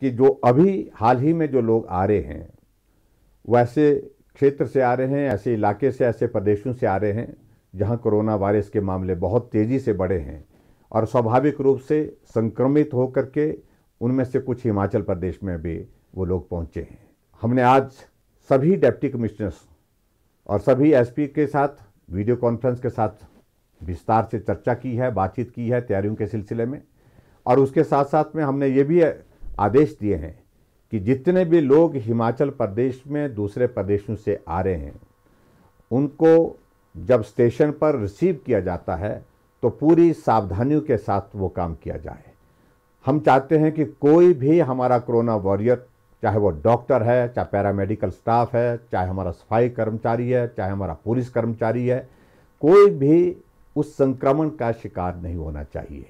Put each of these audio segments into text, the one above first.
कि जो अभी हाल ही में जो लोग आ रहे हैं वैसे क्षेत्र से आ रहे हैं ऐसे इलाके से ऐसे प्रदेशों से आ रहे हैं जहां कोरोना वायरस के मामले बहुत तेज़ी से बढ़े हैं और स्वाभाविक रूप से संक्रमित होकर के उनमें से कुछ हिमाचल प्रदेश में भी वो लोग पहुंचे हैं हमने आज सभी डेप्टी कमिश्नर्स और सभी एसपी के साथ वीडियो कॉन्फ्रेंस के साथ विस्तार से चर्चा की है बातचीत की है तैयारियों के सिलसिले में और उसके साथ साथ में हमने ये भी आदेश दिए हैं कि जितने भी लोग हिमाचल प्रदेश में दूसरे प्रदेशों से आ रहे हैं उनको जब स्टेशन पर रिसीव किया जाता है तो पूरी सावधानियों के साथ वो काम किया जाए हम चाहते हैं कि कोई भी हमारा कोरोना वॉरियर चाहे वो डॉक्टर है चाहे पैरामेडिकल स्टाफ है चाहे हमारा सफाई कर्मचारी है चाहे हमारा पुलिस कर्मचारी है कोई भी उस संक्रमण का शिकार नहीं होना चाहिए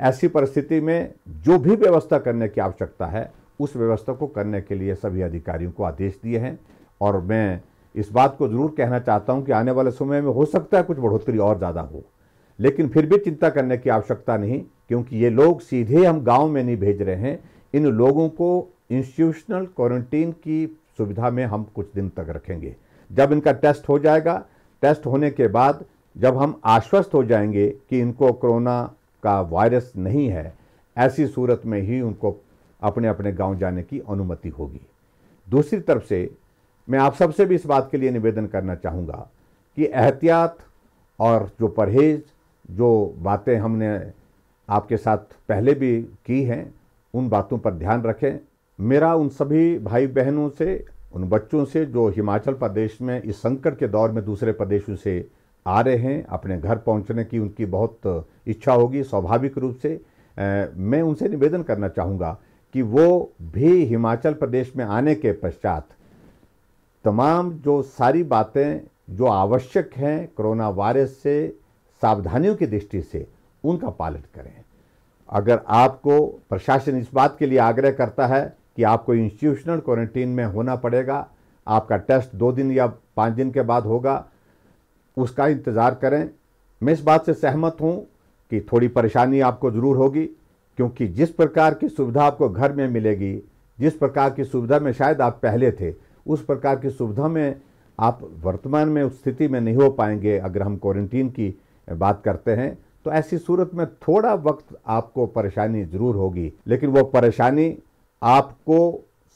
ऐसी परिस्थिति में जो भी व्यवस्था करने की आवश्यकता है उस व्यवस्था को करने के लिए सभी अधिकारियों को आदेश दिए हैं और मैं इस बात को ज़रूर कहना चाहता हूं कि आने वाले समय में हो सकता है कुछ बढ़ोतरी और ज़्यादा हो लेकिन फिर भी चिंता करने की आवश्यकता नहीं क्योंकि ये लोग सीधे हम गांव में नहीं भेज रहे हैं इन लोगों को इंस्टीट्यूशनल क्वारंटीन की सुविधा में हम कुछ दिन तक रखेंगे जब इनका टेस्ट हो जाएगा टेस्ट होने के बाद जब हम आश्वस्त हो जाएंगे कि इनको कोरोना का वायरस नहीं है ऐसी सूरत में ही उनको अपने अपने गांव जाने की अनुमति होगी दूसरी तरफ से मैं आप सबसे भी इस बात के लिए निवेदन करना चाहूँगा कि एहतियात और जो परहेज़ जो बातें हमने आपके साथ पहले भी की हैं उन बातों पर ध्यान रखें मेरा उन सभी भाई बहनों से उन बच्चों से जो हिमाचल प्रदेश में इस संकट के दौर में दूसरे प्रदेशों से आ रहे हैं अपने घर पहुंचने की उनकी बहुत इच्छा होगी स्वाभाविक रूप से मैं उनसे निवेदन करना चाहूँगा कि वो भी हिमाचल प्रदेश में आने के पश्चात तमाम जो सारी बातें जो आवश्यक हैं कोरोना वायरस से सावधानियों की दृष्टि से उनका पालन करें अगर आपको प्रशासन इस बात के लिए आग्रह करता है कि आपको इंस्टीट्यूशनल क्वारंटीन में होना पड़ेगा आपका टेस्ट दो दिन या पाँच दिन के बाद होगा उसका इंतज़ार करें मैं इस बात से सहमत हूँ कि थोड़ी परेशानी आपको ज़रूर होगी क्योंकि जिस प्रकार की सुविधा आपको घर में मिलेगी जिस प्रकार की सुविधा में शायद आप पहले थे उस प्रकार की सुविधा में आप वर्तमान में उस स्थिति में नहीं हो पाएंगे अगर हम क्वारंटीन की बात करते हैं तो ऐसी सूरत में थोड़ा वक्त आपको परेशानी ज़रूर होगी लेकिन वो परेशानी आपको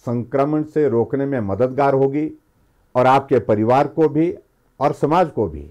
संक्रमण से रोकने में मददगार होगी और आपके परिवार को भी और समाज को भी